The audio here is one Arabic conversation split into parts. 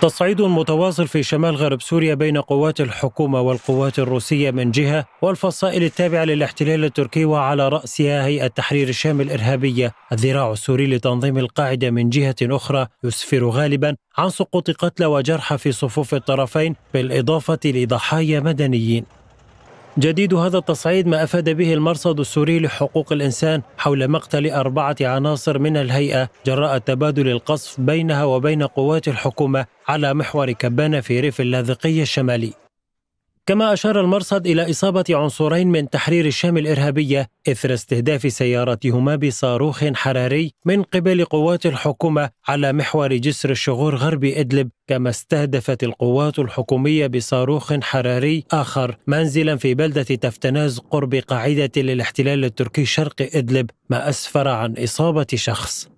تصعيد متواصل في شمال غرب سوريا بين قوات الحكومة والقوات الروسية من جهة والفصائل التابعة للاحتلال التركي وعلى رأسها هيئة تحرير الشام الإرهابية الذراع السوري لتنظيم القاعدة من جهة أخرى يسفر غالبا عن سقوط قتلى وجرحى في صفوف الطرفين بالإضافة لضحايا مدنيين جديد هذا التصعيد ما افاد به المرصد السوري لحقوق الانسان حول مقتل اربعه عناصر من الهيئه جراء تبادل القصف بينها وبين قوات الحكومه على محور كبانه في ريف اللاذقيه الشمالي كما أشار المرصد إلى إصابة عنصرين من تحرير الشام الإرهابية إثر استهداف سيارتهما بصاروخ حراري من قبل قوات الحكومة على محور جسر الشغور غرب إدلب كما استهدفت القوات الحكومية بصاروخ حراري آخر منزلا في بلدة تفتناز قرب قاعدة للاحتلال التركي شرق إدلب ما أسفر عن إصابة شخص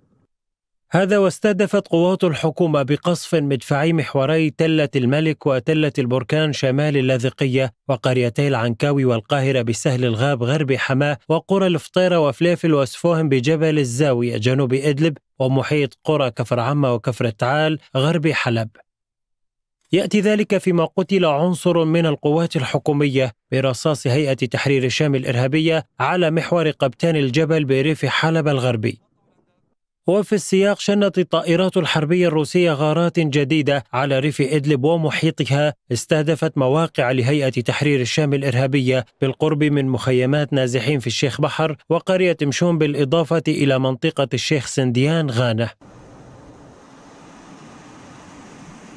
هذا واستهدفت قوات الحكومة بقصف مدفعي محوري تلة الملك وتلة البركان شمال اللاذقية وقريتي العنكاوي والقاهرة بسهل الغاب غرب حماة وقرى الفطيرة وفليفل وسفوهم بجبل الزاوية جنوب إدلب ومحيط قرى كفر عمة وكفر التعال غرب حلب يأتي ذلك فيما قتل عنصر من القوات الحكومية برصاص هيئة تحرير الشام الإرهابية على محور قبتان الجبل بريف حلب الغربي وفي السياق شنت الطائرات الحربية الروسية غارات جديدة على ريف إدلب ومحيطها استهدفت مواقع لهيئة تحرير الشام الإرهابية بالقرب من مخيمات نازحين في الشيخ بحر وقرية مشون بالإضافة إلى منطقة الشيخ سنديان غانة